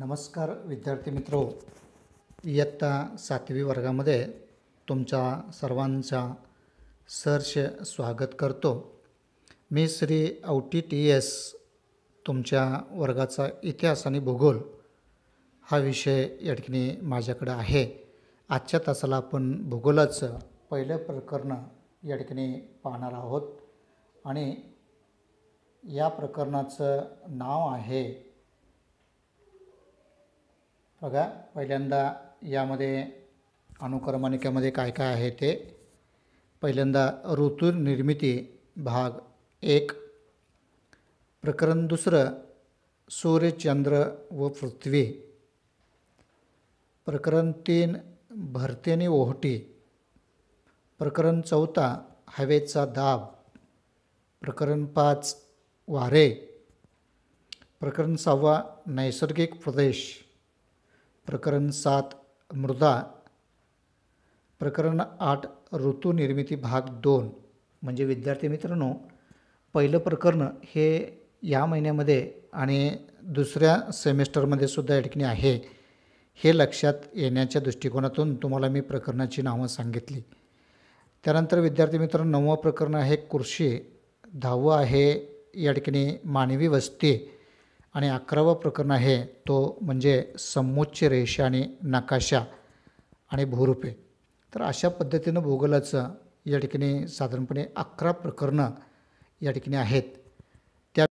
नमस्कार विद्यार्थी मित्रो इयत्ता सातवी वर्गामध्ये तुमच्या सर्वांचा सहर्ष स्वागत करतो मी श्री औटी टी एस तुमच्या वर्गाचा इतिहास आणि भूगोल हा विषय या ठिकाणी माझ्याकडं आहे आजच्या तासाला आपण भूगोलाचं पहिलं प्रकरण या ठिकाणी पाहणार आहोत आणि या प्रकरणाचं नाव आहे बघा पहिल्यांदा यामध्ये अनुक्रमणिकेमध्ये काय काय आहे ते पहिल्यांदा ऋतुनिर्मिती भाग एक प्रकरण दुसरं सूर्य चंद्र व पृथ्वी प्रकरण तीन भरतेने ओहटी प्रकरण चौथा हवेचा दाब प्रकरण पाच वारे प्रकरण सहावा नैसर्गिक प्रदेश प्रकरण सात मृदा प्रकरण आठ ऋतुनिर्मिती भाग दोन म्हणजे विद्यार्थी मित्रांनो पहिलं प्रकरण हे या महिन्यामध्ये आणि दुसऱ्या सेमेस्टरमध्ये सुद्धा या ठिकाणी आहे हे लक्षात येण्याच्या दृष्टिकोनातून तुम्हाला मी प्रकरणाची नावं सांगितली त्यानंतर विद्यार्थी मित्रांनो नववं प्रकरण आहे कृषी दहावं आहे या ठिकाणी मानवी वस्ती आणि अकरावं प्रकरण आहे तो म्हणजे समोच्च रेषा आणि नकाशा आणि भूरूपे तर अशा पद्धतीनं भूगोलाचं या ठिकाणी साधारणपणे अकरा प्रकरणं या ठिकाणी आहेत त्या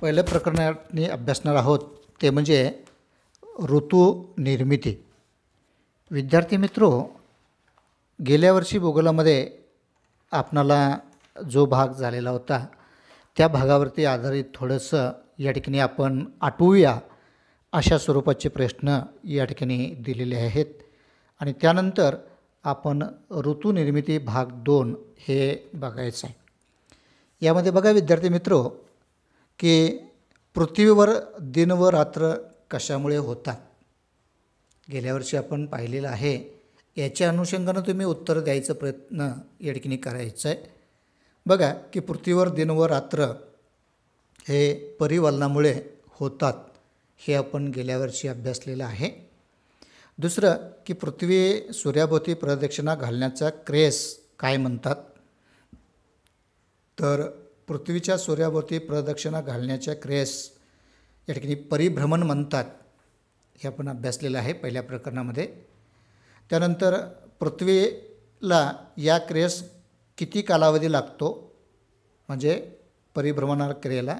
पहिल्या प्रकरणाने अभ्यासणार आहोत ते म्हणजे ऋतू निर्मिती विद्यार्थी मित्रो गेल्या वर्षी भूगोलामध्ये आपणाला जो भाग झालेला होता त्या भागावरती आधारित थोडंसं या ठिकाणी आपण आटवूया अशा स्वरूपाचे प्रश्न या ठिकाणी दिलेले आहेत आणि त्यानंतर आपण ऋतुनिर्मिती भाग दोन हे बघायचं आहे यामध्ये बघा विद्यार्थी मित्रो की पृथ्वीवर दिन व रात्र कशामुळे होतात गेल्या वर्षी आपण पाहिलेलं आहे याच्या अनुषंगानं तुम्ही उत्तर द्यायचा प्रयत्न या ठिकाणी करायचं आहे बघा की पृथ्वीवर दिन व रात्र हे परिवलनामुळे होतात हे आपण गेल्या वर्षी अभ्यासलेलं आहे दुसरं की पृथ्वी सूर्याभोवती प्रदक्षिणा घालण्याचा क्रेस काय म्हणतात तर पृथ्वीच्या सूर्याभोवती प्रदक्षिणा घालण्याच्या क्रेस या ठिकाणी परिभ्रमण म्हणतात हे आपण अभ्यासलेलं आहे पहिल्या प्रकरणामध्ये त्यानंतर पृथ्वीला या क्रेस किती कालावधी लागतो म्हणजे परिभ्रमणार क्रियेला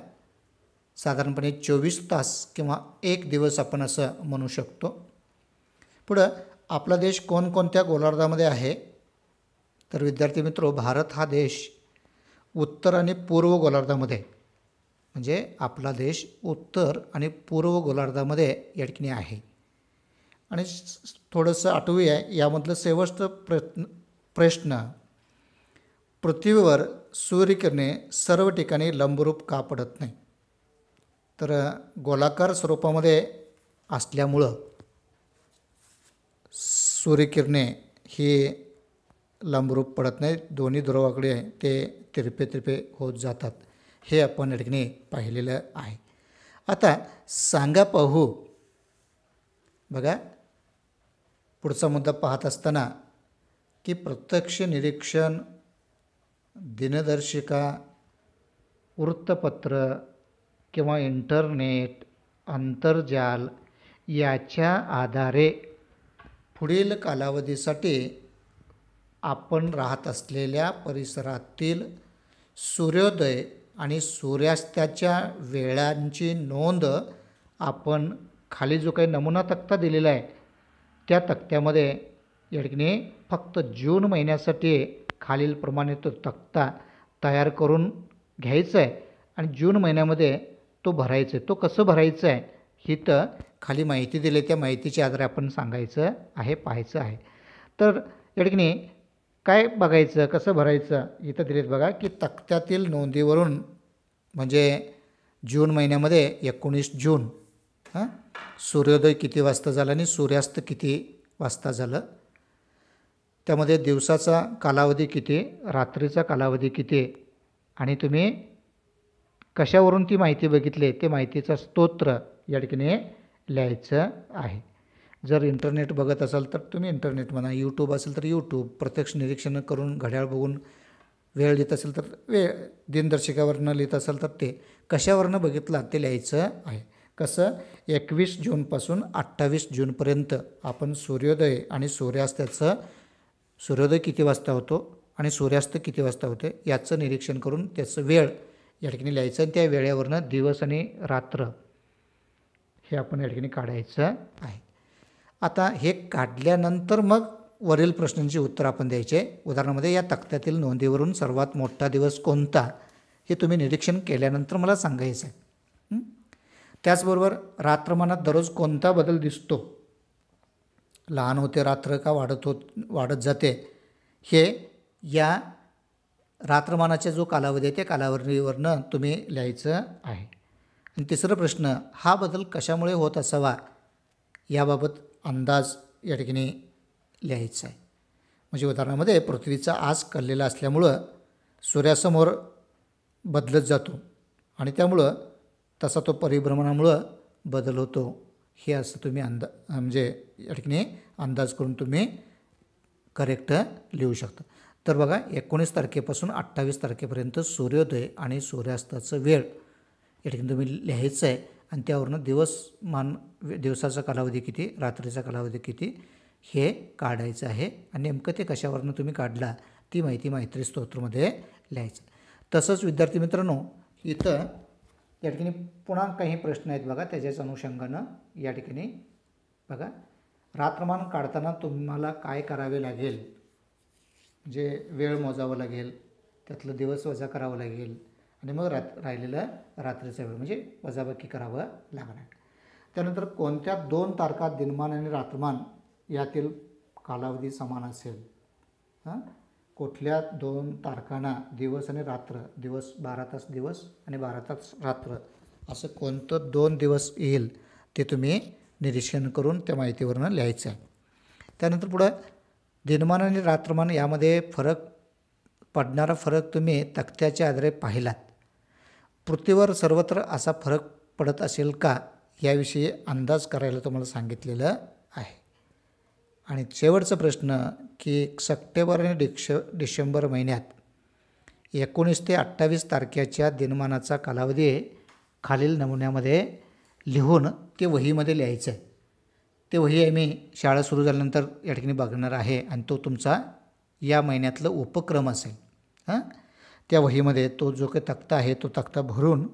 साधारणपणे चोवीस तास किंवा एक दिवस आपण असं म्हणू शकतो पुढं आपला देश कोणकोणत्या गोलार्धामध्ये आहे तर विद्यार्थी मित्रो भारत हा देश उत्तर आणि पूर्व गोलार्धामध्ये म्हणजे आपला देश उत्तर आणि पूर्व गोलार्धामध्ये या ठिकाणी आहे आणि थोडंसं आठवूया यामधलं शेवटचं प्रश्न प्रश्न पृथ्वीवर सूर्यकिरणे सर्व ठिकाणी लंबरूप का पडत नाही तर गोलाकार स्वरूपामध्ये असल्यामुळं सूर्यकिरणे ही लंबरूप पडत नाही दोन्ही ध्रुवाकडे ते तिरपे तिरपे होत जातात हे आपण या ठिकाणी पाहिलेलं आहे आता सांगा पाहू बघा पुढचा मुद्दा पाहत असताना की प्रत्यक्ष निरीक्षण दिनदर्शिका वृत्तपत्र किंवा इंटरनेट आंतरजाल याच्या आधारे पुढील कालावधीसाठी आपण राहत असलेल्या परिसरातील सूर्योदय आणि सूर्यास्ताच्या वेळांची नोंद आपण खाली जो काही नमुना तक्ता दिलेला आहे त्या तक्त्यामध्ये या ठिकाणी फक्त जून महिन्यासाठी खालीलप्रमाणे तो तक्ता तयार करून घ्यायचा आहे आणि जून महिन्यामध्ये तो भरायचा आहे तो कसं भरायचं आहे ही तर खाली माहिती दिली त्या माहितीच्या आधारे आपण सांगायचं आहे पाहायचं आहे तर या ठिकाणी काय बघायचं कसं भरायचं इथं दिलेत बघा की तक्त्यातील नोंदीवरून म्हणजे जून महिन्यामध्ये एकोणीस जून हां सूर्योदय किती वाजता झाला आणि सूर्यास्त किती वाजता झालं त्यामध्ये दिवसाचा कालावधी किती रात्रीचा कालावधी किती आणि तुम्ही कशावरून ती माहिती बघितली ते माहितीचा स्तोत्र या ठिकाणी लिहायचं आहे जर इंटरनेट बघत असाल तर तुम्ही इंटरनेट म्हणा यूट्यूब असेल तर यूट्यूब प्रत्यक्ष निरीक्षण करून घड्याळ बघून वेळ लिहित असेल तर वेळ दिनदर्शिकावरनं लिहित असाल तर ते कशावरनं बघितलं ते लिहायचं आहे कसं एकवीस जूनपासून अठ्ठावीस जूनपर्यंत आपण सूर्योदय आणि सूर्यास्ताचं सूर्योदय किती वाजता होतो आणि सूर्यास्त किती वाजता होते याचं निरीक्षण करून त्याचं वेळ या ठिकाणी लिहायचं आणि त्या वेळेवरनं दिवस आणि रात्र हे आपण या ठिकाणी काढायचं आहे आता हे काढल्यानंतर मग वरील प्रश्नांची उत्तर आपण द्यायचे उदाहरणामध्ये या तक्त्यातील नोंदीवरून सर्वात मोठा दिवस कोणता हे तुम्ही निरीक्षण केल्यानंतर मला सांगायचं आहे त्याचबरोबर रात्रमानात दररोज कोणता बदल दिसतो लहान होते रात्र का वाढत होत वाढत जाते हे या रात्रमानाच्या जो कालावधी आहे त्या कालावधीवरनं तुम्ही लिहायचं आहे आणि तिसरा प्रश्न हा बदल कशामुळे होत असावा याबाबत अंदाज या ठिकाणी लिहायचा आहे म्हणजे उदाहरणामध्ये पृथ्वीचा आस कललेला असल्यामुळं सूर्यासमोर बदलत जातो आणि त्यामुळं तसा तो परिभ्रमणामुळं बदल होतो हे असं तुम्ही अंदा म्हणजे या ठिकाणी अंदाज करून तुम्ही करेक्ट लिहू शकता तर बघा एकोणीस तारखेपासून अठ्ठावीस तारखेपर्यंत सूर्योदय आणि सूर्यास्ताचं वेळ या ठिकाणी तुम्ही लिहायचं आहे आणि त्यावरनं दिवस मान दिवसाचा कालावधी किती रात्रीचा कालावधी किती हे काढायचं आहे आणि नेमकं ते कशावरनं तुम्ही काढला ती माहिती मैत्री स्तोत्रमध्ये लिहायचं तसंच विद्यार्थी मित्रांनो इथं या ठिकाणी पुन्हा काही प्रश्न आहेत बघा त्याच्याच अनुषंगानं या ठिकाणी बघा रात्रमान काढताना तुम्हाला काय करावे लागेल म्हणजे वेळ मोजावं लागेल त्यातलं दिवस वजा करावं लागेल आणि मग रात राहिलेलं रात्रीचा वेळ म्हणजे वजाबाकी करावं लागणार त्यानंतर कोणत्या दोन तारखा दिनमान आणि रात्रमान यातील कालावधी समान असेल हां कुठल्या दोन तारखांना दिवस आणि रात्र दिवस बारा तास दिवस आणि बारा तास रात्र असं कोणतं दोन दिवस येईल ते तुम्ही निरीक्षण करून त्या माहितीवरनं लिहायचं आहे त्यानंतर पुढं दिनमान आणि रात्रमान यामध्ये फरक पडणारा फरक तुम्ही तक्त्याच्या आधारे पाहिलात पृथ्वीवर सर्वत्र असा फरक पडत असेल का याविषयी अंदाज करायला तुम्हाला सांगितलेलं आहे आणि शेवटचा प्रश्न की सप्टेंबर आणि डिक्श डिसेंबर महिन्यात एकोणीस ते अठ्ठावीस तारखेच्या दिनमानाचा कालावधी खालील नमुन्यामध्ये लिहून ते वहीमध्ये लिहायचं आहे ते वही आम्ही शाळा सुरू झाल्यानंतर या ठिकाणी बघणार आहे आणि तो तुमचा या महिन्यातलं उपक्रम असेल हां त्या वहीमध्ये तो जो काही तक्ता आहे तो तक्ता भरून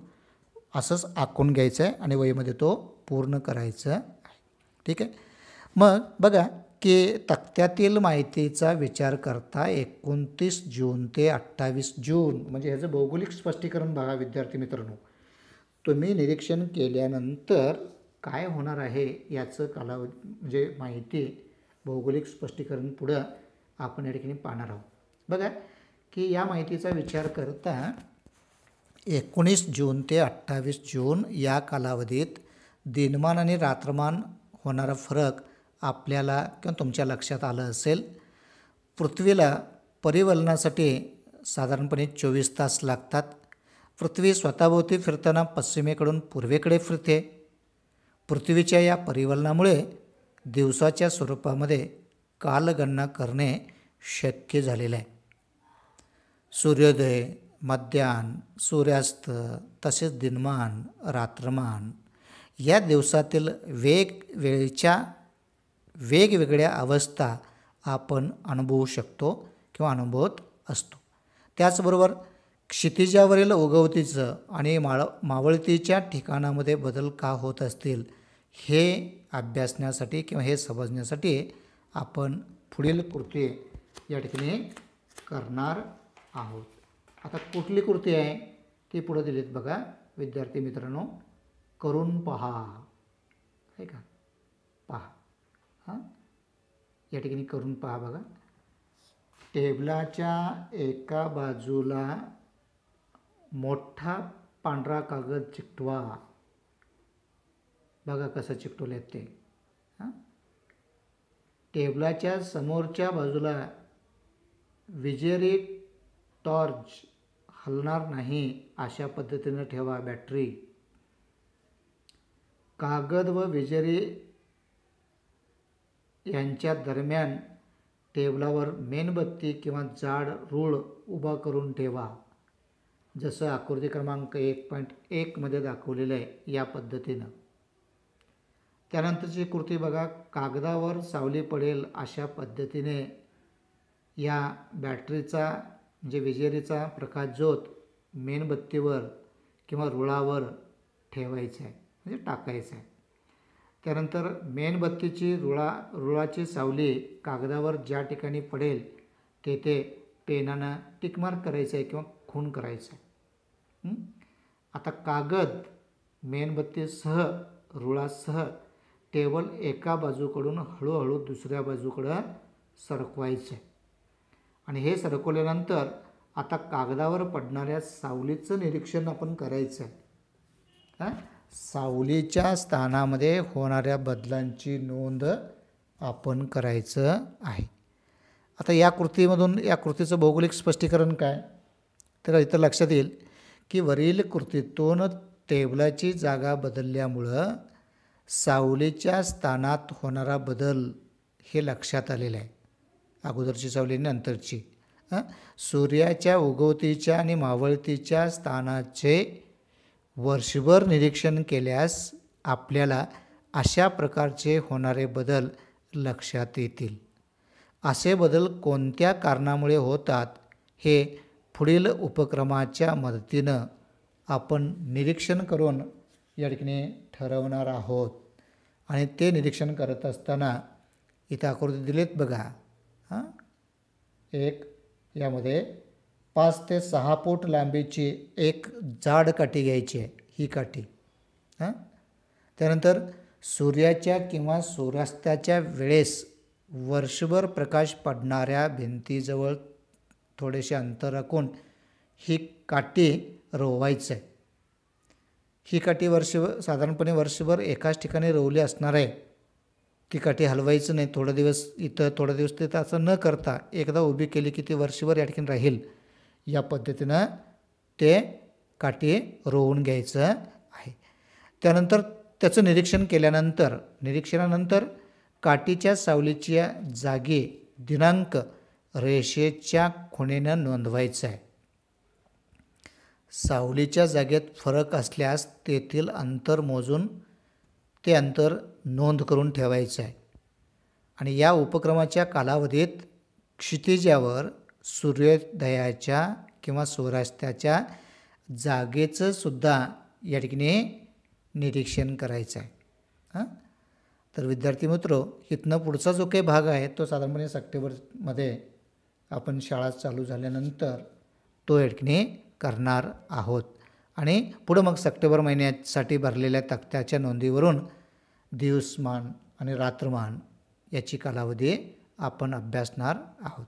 असंच आखून घ्यायचं आहे आणि वहीमध्ये तो पूर्ण करायचा आहे ठीक आहे मग बघा टक्के तक्त्यातील माहितीचा विचार करता एकोणतीस जून ते अठ्ठावीस जून म्हणजे ह्याचं भौगोलिक स्पष्टीकरण बघा विद्यार्थी मित्रांनो तुम्ही निरीक्षण केल्यानंतर काय होणार आहे याचं कालाव म्हणजे माहिती भौगोलिक स्पष्टीकरण पुढं आपण या ठिकाणी पाहणार आहोत बघा की या माहितीचा विचार करता एकोणीस जून ते अठ्ठावीस जून या कालावधीत दिनमान आणि रात्रमान होणारा फरक आपल्याला किंवा तुमच्या लक्षात आलं असेल पृथ्वीला परिवलनासाठी साधारणपणे चोवीस तास लागतात पृथ्वी स्वतःभोवती फिरताना पश्चिमेकडून पूर्वेकडे फिरते पृथ्वीच्या या परिवलनामुळे दिवसाच्या स्वरूपामध्ये कालगणना करणे शक्य झालेलं आहे सूर्योदय मध्यान सूर्यास्त तसेच दिनमान रात्रमान या दिवसातील वेग वेगवेगळ्या अवस्था आपण अनुभवू शकतो किंवा अनुभवत असतो त्याचबरोबर क्षितिजावरील उगवतीचं आणि माळ मावळतीच्या ठिकाणामध्ये बदल का होत असतील हे अभ्यासण्यासाठी किंवा हे समजण्यासाठी आपण पुढील कृती या ठिकाणी करणार आहोत आता कुठली कृती आहे ती पुढं दिलीत बघा विद्यार्थी मित्रांनो करून पहा आहे का पहा हां या ठिकाणी करून पहा बघा टेबलाच्या एका बाजूला मोठा पांढरा कागद चिकटवा बघा कसं चिकटवलं ते हां टेबलाच्या समोरच्या बाजूला विजेरी टॉर्च हलणार नाही अशा पद्धतीनं ठेवा बॅटरी कागद व विजेरी यांच्या दरम्यान टेबलावर मेणबत्ती किंवा जाड रूळ उभा करून ठेवा जसं आकृती क्रमांक एक पॉईंट एकमध्ये दाखवलेलं आहे या पद्धतीनं त्यानंतरची कृती बघा कागदावर सावली पडेल अशा पद्धतीने या बॅटरीचा म्हणजे विजेरीचा प्रकाश ज्योत मेणबत्तीवर किंवा रुळावर ठेवायचा आहे म्हणजे टाकायचा आहे त्यानंतर मेणबत्तीची रुळा रुळाची सावली कागदावर ज्या ठिकाणी पडेल तेथे पेनानं टिकमार करायचं आहे किंवा खून करायचं आहे आता कागद मेणबत्तीसह रुळासह टेबल एका बाजूकडून हळूहळू दुसऱ्या बाजूकडं सरकवायचं आहे आणि हे सरकवल्यानंतर आता कागदावर पडणाऱ्या सावलीचं निरीक्षण आपण करायचं आहे हां सावलीच्या स्थानामध्ये होणाऱ्या बदलांची नोंद आपण करायचं आहे आता या कृतीमधून या कृतीचं भौगोलिक स्पष्टीकरण काय तर इथं लक्षात येईल की वरील कृतीतून टेबलाची जागा बदलल्यामुळं सावलीच्या स्थानात होणारा बदल हे लक्षात आलेलं आहे अगोदरची सावली नंतरची सूर्याच्या उगवतीच्या आणि मावळतीच्या स्थानाचे वर्षभर निरीक्षण केल्यास आपल्याला अशा प्रकारचे होणारे बदल लक्षात येतील असे बदल कोणत्या कारणामुळे होतात हे पुढील उपक्रमाच्या मदतीनं आपण निरीक्षण करून या ठिकाणी ठरवणार आहोत आणि ते निरीक्षण करत असताना इथं आकृती दिलेत बघा हां एक यामध्ये पाच ते सहा फूट लांबीची एक जाड काठी घ्यायची आहे ही काठी हां त्यानंतर सूर्याच्या किंवा सूर्यास्ताच्या वेळेस वर्षभर प्रकाश पडणाऱ्या भिंतीजवळ थोडेसे अंतर राखून ही काठी रोवायचं आहे ही काठी वर्षभर साधारणपणे वर्षभर एकाच ठिकाणी रोवली असणार आहे ती काठी हलवायचं नाही थोडा दिवस इथं थोडा दिवस तिथं असं न करता एकदा उभी केली की ती वर्षभर या ठिकाणी राहील या पद्धतीनं ते काठी रोवून घ्यायचं आहे त्यानंतर त्याचं निरीक्षण केल्यानंतर निरीक्षणानंतर काठीच्या सावलीच्या जागी दिनांक रेषेच्या खुणेनं नोंदवायचं आहे सावलीच्या जागेत फरक असल्यास तेथील अंतर मोजून ते अंतर नोंद करून ठेवायचं आहे आणि या उपक्रमाच्या कालावधीत क्षितिजावर सूर्योदयाच्या किंवा सूर्यास्ताच्या जागेचं सुद्धा या ठिकाणी निरीक्षण करायचं आहे हां तर विद्यार्थी मित्र इथनं पुढचा जो काही भाग आहे तो साधारणपणे सप्टेंबरमध्ये आपण शाळा चालू झाल्यानंतर तो या ठिकाणी करणार आहोत आणि पुढं मग सप्टेंबर महिन्यासाठी भरलेल्या तक्त्याच्या नोंदीवरून दिवसमान आणि रात्रमान याची कालावधी आपण अभ्यासणार आहोत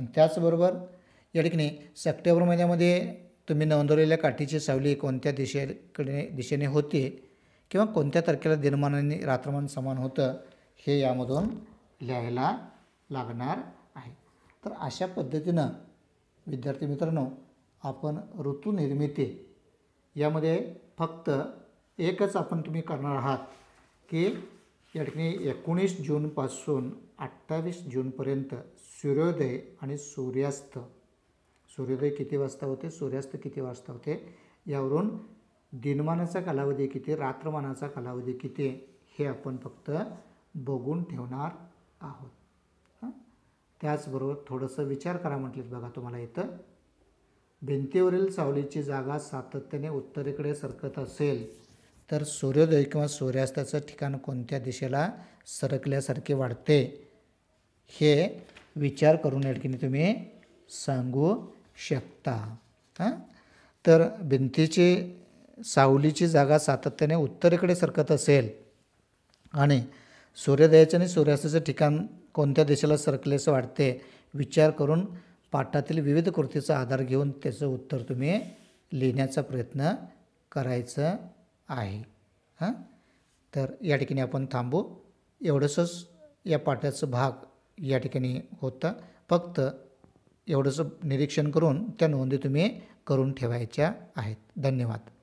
आणि त्याचबरोबर या ठिकाणी सप्टेंबर महिन्यामध्ये तुम्ही नोंदवलेल्या काठीची सावली कोणत्या दिशेकडे दिशेने होते किंवा कोणत्या तारखेला दिनमानाने रात्रमान समान होतं हे यामधून लिहायला लागणार आहे तर अशा पद्धतीनं विद्यार्थी मित्रांनो आपण ऋतू निर्मिती यामध्ये फक्त एकच आपण तुम्ही करणार आहात की या ठिकाणी एकोणीस जूनपासून अठ्ठावीस जूनपर्यंत सूर्योदय आणि सूर्यास्त सूर्योदय किती वाजता होते सूर्यास्त किती वाजता होते यावरून दिनमानाचा कालावधी किती रात्रमानाचा कालावधी किती हे आपण फक्त बघून ठेवणार आहोत त्याचबरोबर थोडंसं विचार करा म्हटलेत बघा तुम्हाला इथं भिंतीवरील सावलीची जागा सातत्याने उत्तरेकडे सरकत असेल तर सूर्योदय किंवा सूर्यास्ताचं ठिकाण कोणत्या दिशेला सरकल्यासारखे वाढते हे विचार करून आणखीने तुम्ही सांगू शकता हां तर भिंतीची सावलीची जागा सातत्याने उत्तरेकडे सरकत असेल आणि सूर्योदयाचं आणि सूर्यास्ताचं ठिकाण कोणत्या दिशेला सरकल्याचं वाटते विचार करून पाठातील विविध कृतीचा आधार घेऊन त्याचं उत्तर तुम्ही लिहिण्याचा प्रयत्न करायचं आहे हां तर या ठिकाणी आपण थांबू एवढंसंच या पाठाचं भाग या ठिकाणी होता फक्त एवढंसं निरीक्षण करून त्या नोंदी तुम्ही करून ठेवायच्या आहेत धन्यवाद